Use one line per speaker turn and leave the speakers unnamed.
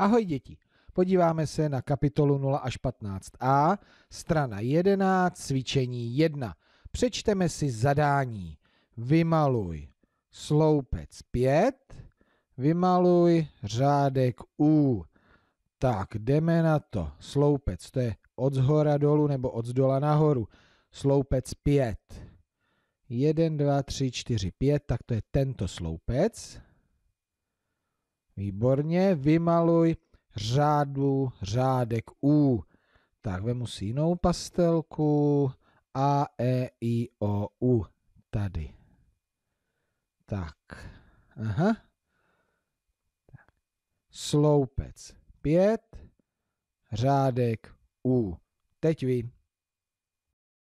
Ahoj děti, podíváme se na kapitolu 0 až 15a, strana 11, cvičení 1. Přečteme si zadání. Vymaluj sloupec 5, vymaluj řádek U. Tak, jdeme na to. Sloupec, to je od zhora dolů nebo od zdola nahoru. Sloupec 5. 1, 2, 3, 4, 5, tak to je tento sloupec. Výborně, vymaluj řádu řádek U. Tak vemu si jinou pastelku. A, E, I, O, U. Tady. Tak. Aha. Tak. Sloupec 5, řádek U. Teď vy.